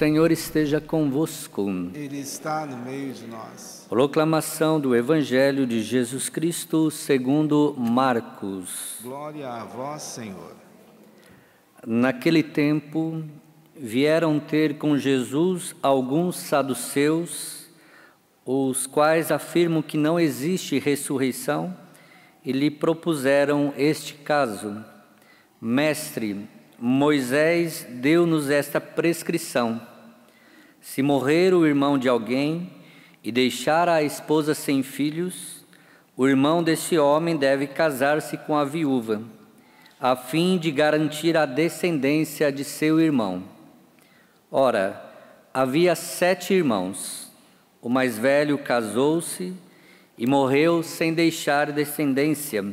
Senhor esteja convosco. Ele está no meio de nós. Proclamação do Evangelho de Jesus Cristo segundo Marcos. Glória a vós, Senhor. Naquele tempo vieram ter com Jesus alguns saduceus, os quais afirmam que não existe ressurreição, e lhe propuseram este caso: Mestre, Moisés deu-nos esta prescrição: se morrer o irmão de alguém e deixar a esposa sem filhos, o irmão desse homem deve casar-se com a viúva, a fim de garantir a descendência de seu irmão. Ora, havia sete irmãos. O mais velho casou-se e morreu sem deixar descendência.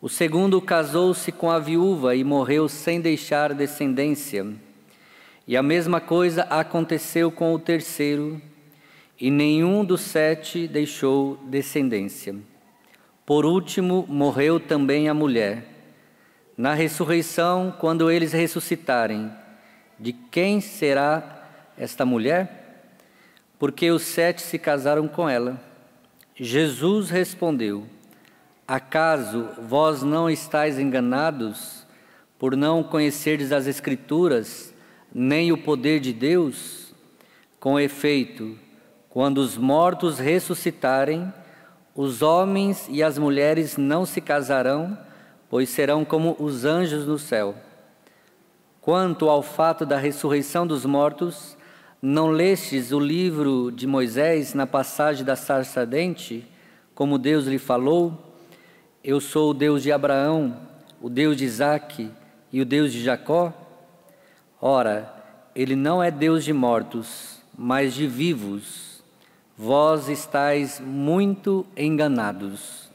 O segundo casou-se com a viúva e morreu sem deixar descendência. E a mesma coisa aconteceu com o terceiro, e nenhum dos sete deixou descendência. Por último, morreu também a mulher. Na ressurreição, quando eles ressuscitarem, de quem será esta mulher? Porque os sete se casaram com ela. Jesus respondeu: Acaso vós não estáis enganados por não conhecerdes as Escrituras? nem o poder de Deus? Com efeito, quando os mortos ressuscitarem, os homens e as mulheres não se casarão, pois serão como os anjos no céu. Quanto ao fato da ressurreição dos mortos, não lestes o livro de Moisés na passagem da sarça dente, como Deus lhe falou? Eu sou o Deus de Abraão, o Deus de Isaque e o Deus de Jacó? Ora, ele não é Deus de mortos, mas de vivos. Vós estáis muito enganados.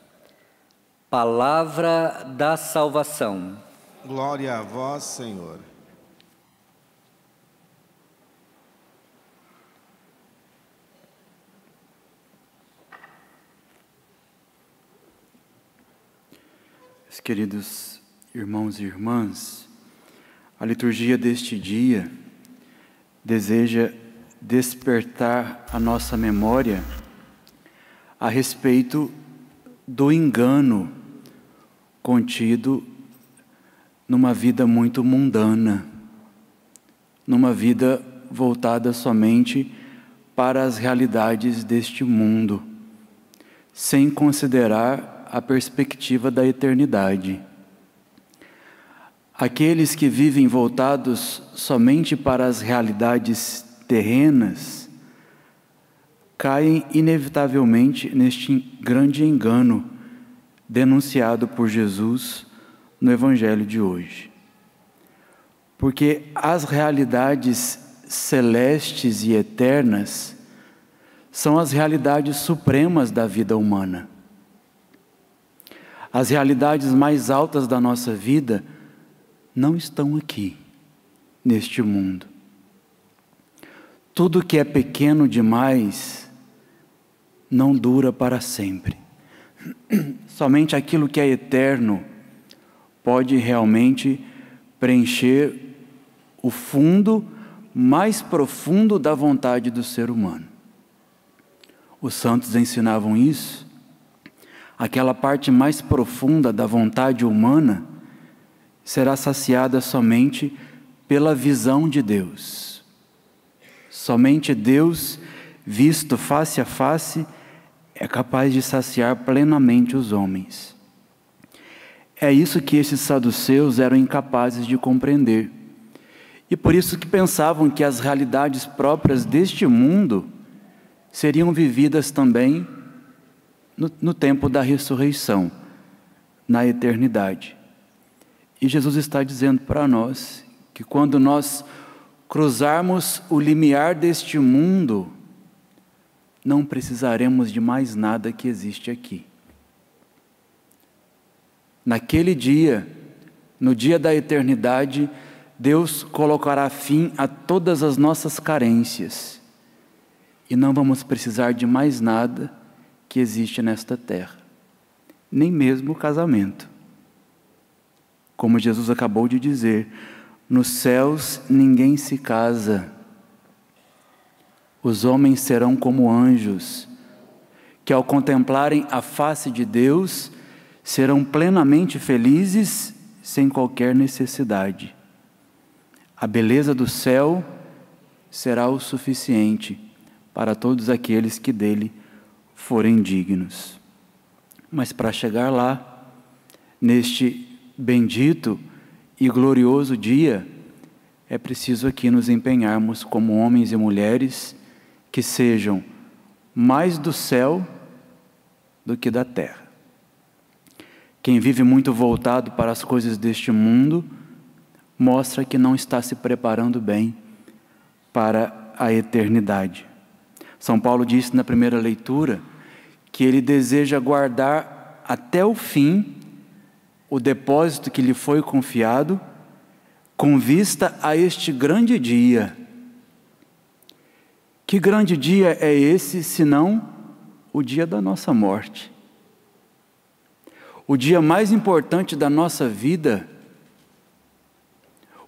Palavra da salvação. Glória a vós, Senhor. Queridos irmãos e irmãs, a liturgia deste dia deseja despertar a nossa memória a respeito do engano contido numa vida muito mundana, numa vida voltada somente para as realidades deste mundo, sem considerar a perspectiva da eternidade. Aqueles que vivem voltados somente para as realidades terrenas caem inevitavelmente neste grande engano denunciado por Jesus no Evangelho de hoje. Porque as realidades celestes e eternas são as realidades supremas da vida humana. As realidades mais altas da nossa vida não estão aqui, neste mundo. Tudo que é pequeno demais não dura para sempre. Somente aquilo que é eterno pode realmente preencher o fundo mais profundo da vontade do ser humano. Os santos ensinavam isso. Aquela parte mais profunda da vontade humana será saciada somente pela visão de Deus. Somente Deus, visto face a face, é capaz de saciar plenamente os homens. É isso que esses saduceus eram incapazes de compreender. E por isso que pensavam que as realidades próprias deste mundo seriam vividas também no, no tempo da ressurreição, na eternidade. E Jesus está dizendo para nós que quando nós cruzarmos o limiar deste mundo, não precisaremos de mais nada que existe aqui. Naquele dia, no dia da eternidade, Deus colocará fim a todas as nossas carências e não vamos precisar de mais nada que existe nesta terra, nem mesmo o casamento. Como Jesus acabou de dizer, nos céus ninguém se casa. Os homens serão como anjos, que ao contemplarem a face de Deus, serão plenamente felizes sem qualquer necessidade. A beleza do céu será o suficiente para todos aqueles que dele forem dignos. Mas para chegar lá, neste bendito e glorioso dia, é preciso aqui nos empenharmos como homens e mulheres que sejam mais do céu do que da terra. Quem vive muito voltado para as coisas deste mundo mostra que não está se preparando bem para a eternidade. São Paulo disse na primeira leitura que ele deseja guardar até o fim o depósito que lhe foi confiado com vista a este grande dia. Que grande dia é esse, senão o dia da nossa morte? O dia mais importante da nossa vida,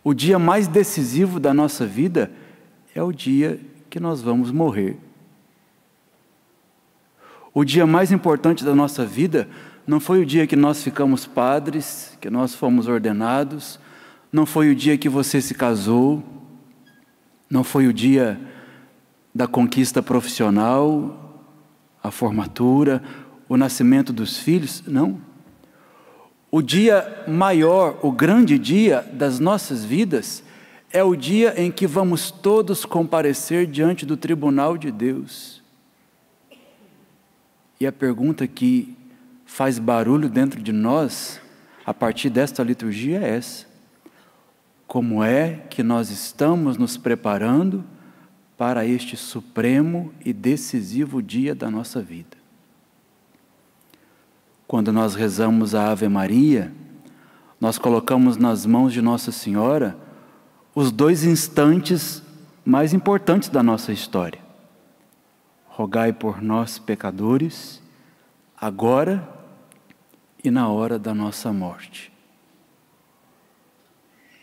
o dia mais decisivo da nossa vida, é o dia que nós vamos morrer. O dia mais importante da nossa vida não foi o dia que nós ficamos padres, que nós fomos ordenados, não foi o dia que você se casou, não foi o dia da conquista profissional, a formatura, o nascimento dos filhos, não. O dia maior, o grande dia das nossas vidas, é o dia em que vamos todos comparecer diante do tribunal de Deus. E a pergunta que faz barulho dentro de nós a partir desta liturgia é essa. Como é que nós estamos nos preparando para este supremo e decisivo dia da nossa vida? Quando nós rezamos a Ave Maria, nós colocamos nas mãos de Nossa Senhora os dois instantes mais importantes da nossa história. Rogai por nós, pecadores, agora e na hora da nossa morte.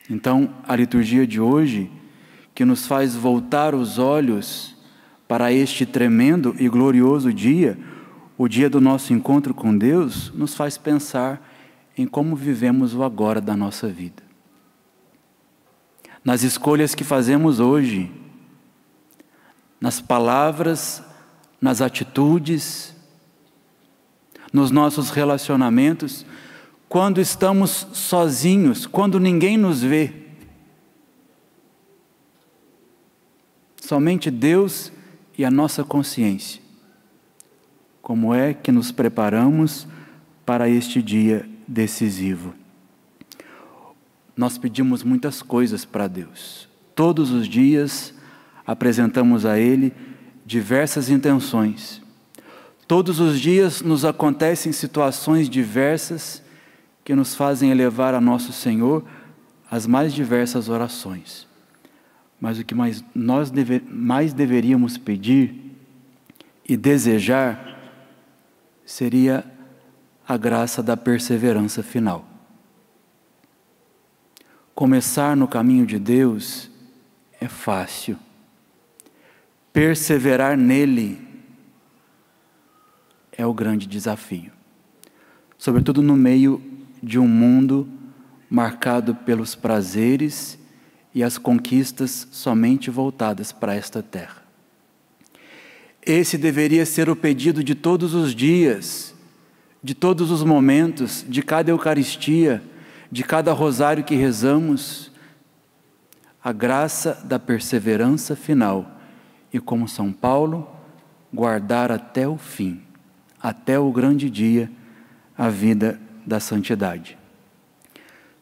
Então, a liturgia de hoje, que nos faz voltar os olhos para este tremendo e glorioso dia, o dia do nosso encontro com Deus, nos faz pensar em como vivemos o agora da nossa vida. Nas escolhas que fazemos hoje, nas palavras, nas atitudes, nos nossos relacionamentos, quando estamos sozinhos, quando ninguém nos vê. Somente Deus e a nossa consciência. Como é que nos preparamos para este dia decisivo? Nós pedimos muitas coisas para Deus. Todos os dias apresentamos a Ele diversas intenções Todos os dias nos acontecem situações diversas que nos fazem elevar a nosso Senhor as mais diversas orações. Mas o que mais nós deve, mais deveríamos pedir e desejar seria a graça da perseverança final. Começar no caminho de Deus é fácil. Perseverar nele é o grande desafio. Sobretudo no meio de um mundo marcado pelos prazeres e as conquistas somente voltadas para esta terra. Esse deveria ser o pedido de todos os dias, de todos os momentos, de cada Eucaristia, de cada rosário que rezamos, a graça da perseverança final e, como São Paulo, guardar até o fim até o grande dia, a vida da santidade.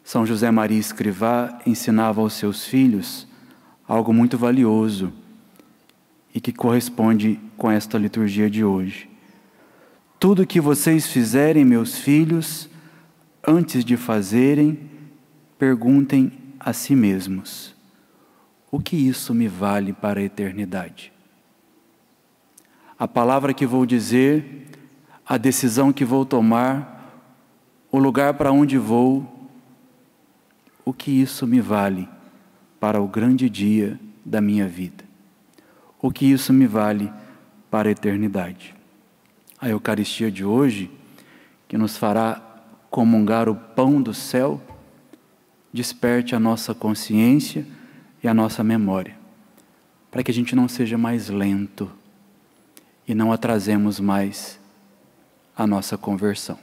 São José Maria Escrivá ensinava aos seus filhos algo muito valioso e que corresponde com esta liturgia de hoje. Tudo que vocês fizerem, meus filhos, antes de fazerem, perguntem a si mesmos: o que isso me vale para a eternidade? A palavra que vou dizer a decisão que vou tomar, o lugar para onde vou, o que isso me vale para o grande dia da minha vida? O que isso me vale para a eternidade? A Eucaristia de hoje, que nos fará comungar o pão do céu, desperte a nossa consciência e a nossa memória, para que a gente não seja mais lento e não atrasemos mais a nossa conversão.